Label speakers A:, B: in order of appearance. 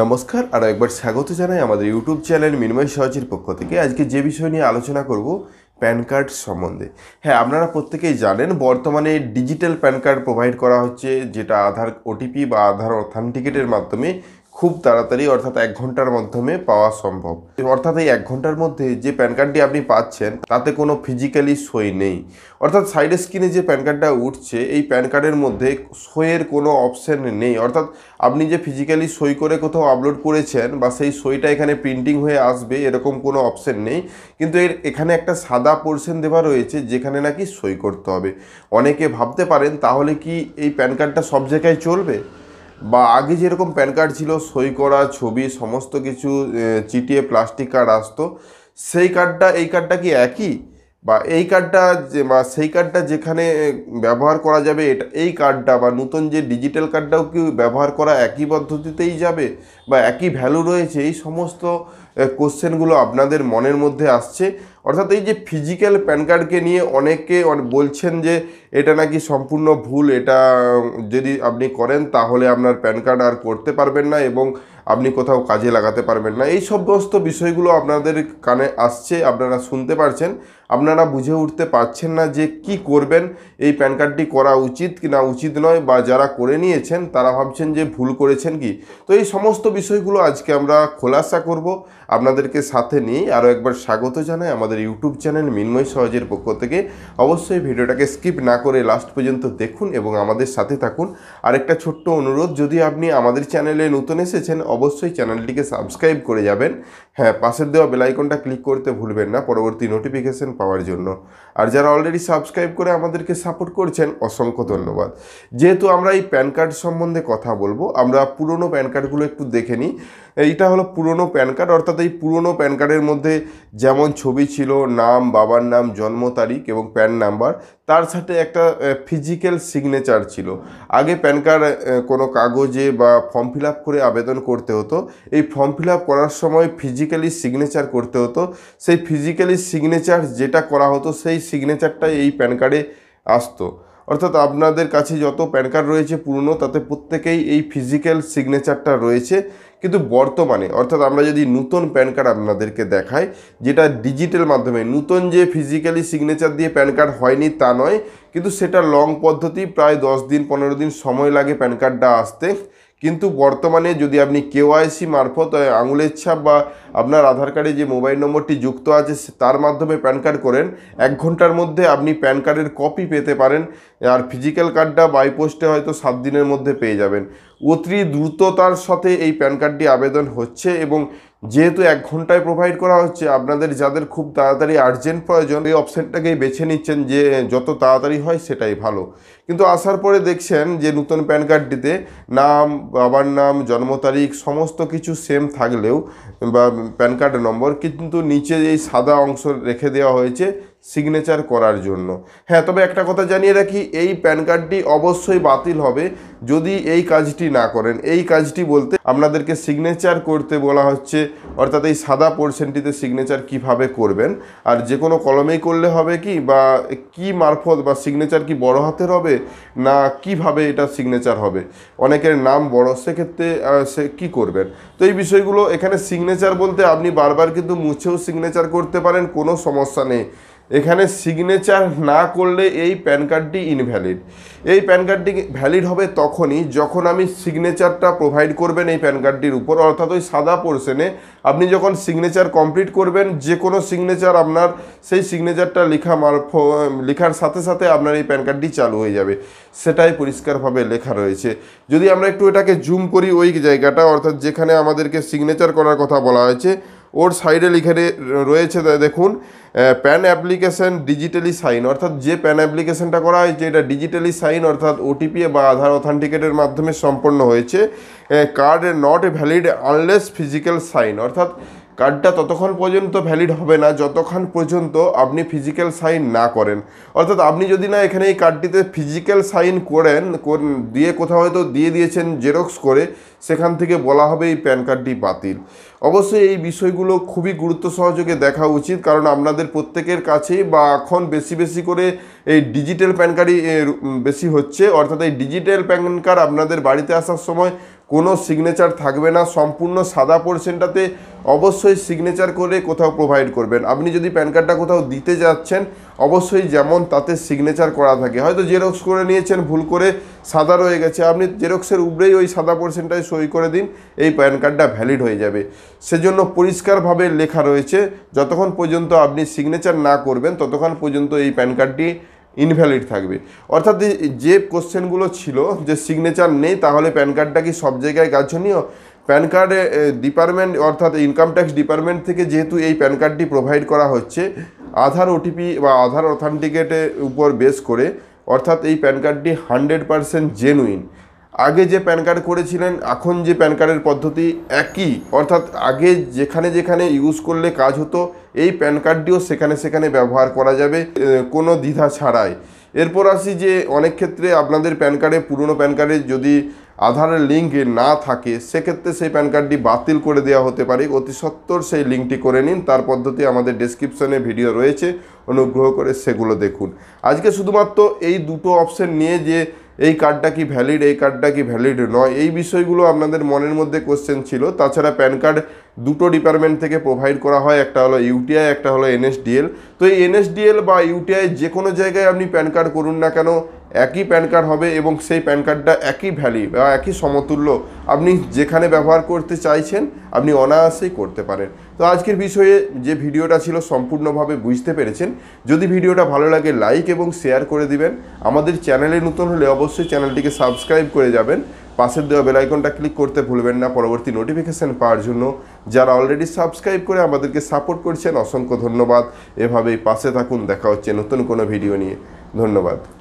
A: নমস্কার আর একবার স্বাগত জানাই আমাদের ইউটিউব চ্যানেল মিনময় সহজের পক্ষ থেকে আজকে যে বিষয় নিয়ে আলোচনা করব প্যান কার্ড সম্বন্ধে হ্যাঁ আপনারা প্রত্যেকেই জানেন বর্তমানে ডিজিটাল প্যান কার্ড প্রোভাইড করা হচ্ছে যেটা আধার ওটিপি বা আধার অথেন্টিকেটের মাধ্যমে খুব তাড়াতাড়ি অর্থাৎ এক ঘন্টার মাধ্যমে পাওয়া সম্ভব অর্থাৎ এই এক ঘন্টার মধ্যে যে প্যান কার্ডটি আপনি পাচ্ছেন তাতে কোনো ফিজিক্যালি সই নেই অর্থাৎ সাইড স্ক্রিনে যে প্যান কার্ডটা উঠছে এই প্যান কার্ডের মধ্যে সইয়ের কোনো অপশান নেই অর্থাৎ আপনি যে ফিজিক্যালি সই করে কোথাও আপলোড করেছেন বা সেই সইটা এখানে প্রিন্টিং হয়ে আসবে এরকম কোনো অপশান নেই কিন্তু এর এখানে একটা সাদা পোর্শন দেওয়া রয়েছে যেখানে নাকি সই করতে হবে অনেকে ভাবতে পারেন তাহলে কি এই প্যান কার্ডটা সব জায়গায় চলবে বা আগে যেরকম প্যান কার্ড ছিল সই করা ছবি সমস্ত কিছু চিটিয়ে প্লাস্টিক কার্ড আসতো সেই কার্ডটা এই কার্ডটা কি একই বা এই কার্ডটা যে বা সেই কার্ডটা যেখানে ব্যবহার করা যাবে এটা এই কার্ডটা বা নতুন যে ডিজিটাল কার্ডটাও কি ব্যবহার করা একই পদ্ধতিতেই যাবে বা একই ভ্যালু রয়েছে এই সমস্ত কোশ্চেনগুলো আপনাদের মনের মধ্যে আসছে অর্থাৎ এই যে ফিজিক্যাল প্যান কার্ডকে নিয়ে অনেকে বলছেন যে এটা নাকি সম্পূর্ণ ভুল এটা যদি আপনি করেন তাহলে আপনার প্যান কার্ড আর করতে পারবেন না এবং আপনি কোথাও কাজে লাগাতে পারবেন না এই সমস্ত বিষয়গুলো আপনাদের কানে আসছে আপনারা শুনতে পারছেন আপনারা বুঝে উঠতে পারছেন না যে কি করবেন এই প্যান কার্ডটি করা উচিত কি না উচিত নয় বা যারা করে নিয়েছেন তারা ভাবছেন যে ভুল করেছেন কি তো এই সমস্ত বিষয়গুলো আজকে আমরা খোলাসা করব আপনাদেরকে সাথে নিয়ে আরও একবার স্বাগত জানাই আমাদের ইউটিউব চ্যানেল মিন্ময় সহজের পক্ষ থেকে অবশ্যই ভিডিওটাকে স্কিপ না করে লাস্ট পর্যন্ত দেখুন এবং আমাদের সাথে থাকুন আরেকটা ছোট্ট অনুরোধ যদি আপনি আমাদের চ্যানেলে নতুন এসেছেন অবশ্যই চ্যানেলটিকে সাবস্ক্রাইব করে যাবেন হ্যাঁ পাশের দেওয়া বেলাইকনটা ক্লিক করতে ভুলবেন না পরবর্তী নোটিফিকেশান পাওয়ার জন্য আর যারা অলরেডি সাবস্ক্রাইব করে আমাদেরকে সাপোর্ট করছেন অসংখ্য ধন্যবাদ যেহেতু আমরা এই প্যান কার্ড সম্বন্ধে কথা বলবো আমরা পুরনো প্যান কার্ডগুলো একটু দেখে নিই এইটা হলো পুরনো প্যান কার্ড অর্থাৎ এই পুরনো প্যান কার্ডের মধ্যে যেমন ছবি ছিল নাম বাবার নাম জন্ম তারিখ এবং প্যান নাম্বার তার সাথে একটা ফিজিক্যাল সিগনেচার ছিল আগে প্যান কার্ড কোনো কাগজে বা ফর্ম ফিল করে আবেদন করতে হতো এই ফর্ম ফিল করার সময় ফিজিক্যালি সিগনেচার করতে হতো সেই ফিজিক্যালি সিগনেচার যেটা করা হতো সেই সিগনেচারটাই এই প্যান কার্ডে আসতো অর্থাৎ আপনাদের কাছে যত প্যান কার্ড রয়েছে পুরনো তাতে প্রত্যেকেই এই ফিজিক্যাল সিগনেচারটা রয়েছে কিন্তু বর্তমানে অর্থাৎ আমরা যদি নূতন প্যান কার্ড আপনাদেরকে দেখাই যেটা ডিজিটাল মাধ্যমে নূতন যে ফিজিক্যালি সিগনেচার দিয়ে প্যান কার্ড হয়নি তা নয় কিন্তু সেটা লং পদ্ধতি প্রায় দশ দিন পনেরো দিন সময় লাগে প্যান কার্ডটা আসতে কিন্তু বর্তমানে যদি আপনি কেওয়াইসি মারফত আঙুলের ছাপ বা আপনার আধার কার্ডে যে মোবাইল নম্বরটি যুক্ত আছে তার মাধ্যমে প্যান কার্ড করেন এক ঘন্টার মধ্যে আপনি প্যান কার্ডের কপি পেতে পারেন আর ফিজিক্যাল কার্ডটা বাইপোস্টে হয়তো সাত দিনের মধ্যে পেয়ে যাবেন অতি দ্রুততার সাথে এই প্যান কার্ডটি আবেদন হচ্ছে এবং যেহেতু এক ঘন্টায় প্রোভাইড করা হচ্ছে আপনাদের যাদের খুব তাড়াতাড়ি আর্জেন্ট প্রয়োজন এই অপশানটাকেই বেছে নিচ্ছেন যে যত তাড়াতাড়ি হয় সেটাই ভালো কিন্তু আসার পরে দেখছেন যে নতুন প্যান কার্ডটিতে নাম বাবার নাম জন্ম তারিখ সমস্ত কিছু সেম থাকলেও বা প্যান কার্ড নম্বর কিন্তু নিচে এই সাদা অংশ রেখে দেওয়া হয়েছে সিগনেচার করার জন্য হ্যাঁ তবে একটা কথা জানিয়ে রাখি এই প্যান কার্ডটি অবশ্যই বাতিল হবে যদি এই কাজটি না করেন এই কাজটি বলতে আপনাদেরকে সিগনেচার করতে বলা হচ্ছে অর্থাৎ এই সাদা পোর্শনটিতে সিগনেচার কিভাবে করবেন আর যে কোনো কলমেই করলে হবে কি বা কি মারফত বা সিগনেচার কি বড় হাতের হবে না কিভাবে এটা সিগনেচার হবে অনেকের নাম বড় সেক্ষেত্রে সে কী করবেন তো এই বিষয়গুলো এখানে সিগনেচার বলতে আপনি বারবার কিন্তু মুছেও সিগনেচার করতে পারেন কোনো সমস্যা নেই এখানে সিগনেচার না করলে এই প্যান কার্ডটি ইনভ্যালিড এই প্যান কার্ডটি ভ্যালিড হবে তখনই যখন আমি সিগনেচারটা প্রোভাইড করবেন এই প্যান কার্ডটির উপর অর্থাৎ ওই সাদা পোর্শনে আপনি যখন সিগনেচার কমপ্লিট করবেন যে কোনো সিগনেচার আপনার সেই সিগনেচারটা লেখা মারফ লেখার সাথে সাথে আপনার এই প্যান কার্ডটি চালু হয়ে যাবে সেটাই পরিষ্কারভাবে লেখা রয়েছে যদি আমরা একটু এটাকে জুম করি ওই জায়গাটা অর্থাৎ যেখানে আমাদেরকে সিগনেচার করার কথা বলা হয়েছে ওর সাইডে লিখে রয়েছে দেখুন প্যান অ্যাপ্লিকেশান ডিজিটালি সাইন অর্থাৎ যে প্যান অ্যাপ্লিকেশানটা করা হয়েছে এটা ডিজিটালি সাইন অর্থাৎ ওটিপি বা আধার অথেন্টিকেটের মাধ্যমে সম্পন্ন হয়েছে card not valid unless physical sign অর্থাৎ কার্ডটা ততক্ষণ পর্যন্ত ভ্যালিড হবে না যতক্ষণ পর্যন্ত আপনি ফিজিক্যাল সাইন না করেন অর্থাৎ আপনি যদি না এখানে এই কার্ডটিতে ফিজিক্যাল সাইন করেন দিয়ে কোথাও হয়তো দিয়ে দিয়েছেন জেরক্স করে সেখান থেকে বলা হবে এই প্যান কার্ডটি বাতিল অবশ্যই এই বিষয়গুলো খুবই গুরুত্ব সহযোগে দেখা উচিত কারণ আপনাদের প্রত্যেকের কাছেই বা এখন বেশি বেশি করে এই ডিজিটাল প্যান কার্ডই বেশি হচ্ছে অর্থাৎ এই ডিজিটাল প্যান কার্ড আপনাদের বাড়িতে আসার সময় কোনো সিগনেচার থাকবে না সম্পূর্ণ সাদা পোর্শনটাতে অবশ্যই সিগনেচার করে কোথাও প্রোভাইড করবেন আপনি যদি প্যান কার্ডটা কোথাও দিতে যাচ্ছেন অবশ্যই যেমন তাতে সিগনেচার করা থাকে হয়তো জেরক্স করে নিয়েছেন ভুল করে সাদা রয়ে গেছে আপনি জেরক্সের উপরেই ওই সাদা পোর্শনটাই সই করে দিন এই প্যান কার্ডটা ভ্যালিড হয়ে যাবে সেজন্য পরিষ্কারভাবে লেখা রয়েছে যতক্ষণ পর্যন্ত আপনি সিগনেচার না করবেন ততক্ষণ পর্যন্ত এই প্যান কার্ডটি ইনভ্যালিড থাকবে অর্থাৎ যে কোশ্চেনগুলো ছিল যে সিগনেচার নেই তাহলে প্যান কার্ডটা কি সব জায়গায় কার্জনীয় প্যান কার্ডে ডিপার্টমেন্ট অর্থাৎ ইনকাম ট্যাক্স ডিপার্টমেন্ট থেকে যেহেতু এই প্যান কার্ডটি প্রোভাইড করা হচ্ছে আধার ওটিপি বা আধার অথেন্টিকেটের উপর বেস করে অর্থাৎ এই প্যান কার্ডটি হান্ড্রেড পারসেন্ট জেনুইন আগে যে প্যান কার্ড করেছিলেন এখন যে প্যান কার্ডের পদ্ধতি একই অর্থাৎ আগে যেখানে যেখানে ইউজ করলে কাজ হতো এই প্যান কার্ডটিও সেখানে সেখানে ব্যবহার করা যাবে কোনো দ্বিধা ছাড়াই এরপর আসি যে অনেক ক্ষেত্রে আপনাদের প্যান কার্ডে পুরনো প্যান কার্ডে যদি আধারের লিঙ্ক না থাকে সেক্ষেত্রে সেই প্যান কার্ডটি বাতিল করে দেওয়া হতে পারে অতি সত্বর সেই লিঙ্কটি করে নিন তার পদ্ধতি আমাদের ডেসক্রিপশনে ভিডিও রয়েছে অনুগ্রহ করে সেগুলো দেখুন আজকে শুধুমাত্র এই দুটো অপশন নিয়ে যে এই কার্ডটা কি ভ্যালিড এই কার্ডটা কি ভ্যালিড নয় এই বিষয়গুলো আপনাদের মনের মধ্যে কোশ্চেন ছিল তাছাড়া প্যান কার্ড দুটো ডিপার্টমেন্ট থেকে প্রোভাইড করা হয় একটা হলো ইউটিআই একটা হলো এনএসডিএল তো এই এনএসডিএল বা ইউটিআই যে কোনো জায়গায় আপনি প্যান কার্ড করুন না কেন একই প্যান কার্ড হবে এবং সেই প্যান কার্ডটা একই ভ্যালি বা একই সমতুল্য আপনি যেখানে ব্যবহার করতে চাইছেন আপনি অনায়াসেই করতে পারেন তো আজকের বিষয়ে যে ভিডিওটা ছিল সম্পূর্ণভাবে বুঝতে পেরেছেন যদি ভিডিওটা ভালো লাগে লাইক এবং শেয়ার করে দিবেন আমাদের চ্যানেলে নতুন হলে অবশ্যই চ্যানেলটিকে সাবস্ক্রাইব করে যাবেন পাশের দেওয়া বেলাইকনটা ক্লিক করতে ভুলবেন না পরবর্তী নোটিফিকেশান পাওয়ার জন্য যারা অলরেডি সাবস্ক্রাইব করে আমাদেরকে সাপোর্ট করছেন অসংখ্য ধন্যবাদ এভাবেই পাশে থাকুন দেখা হচ্ছে নতুন কোনো ভিডিও নিয়ে ধন্যবাদ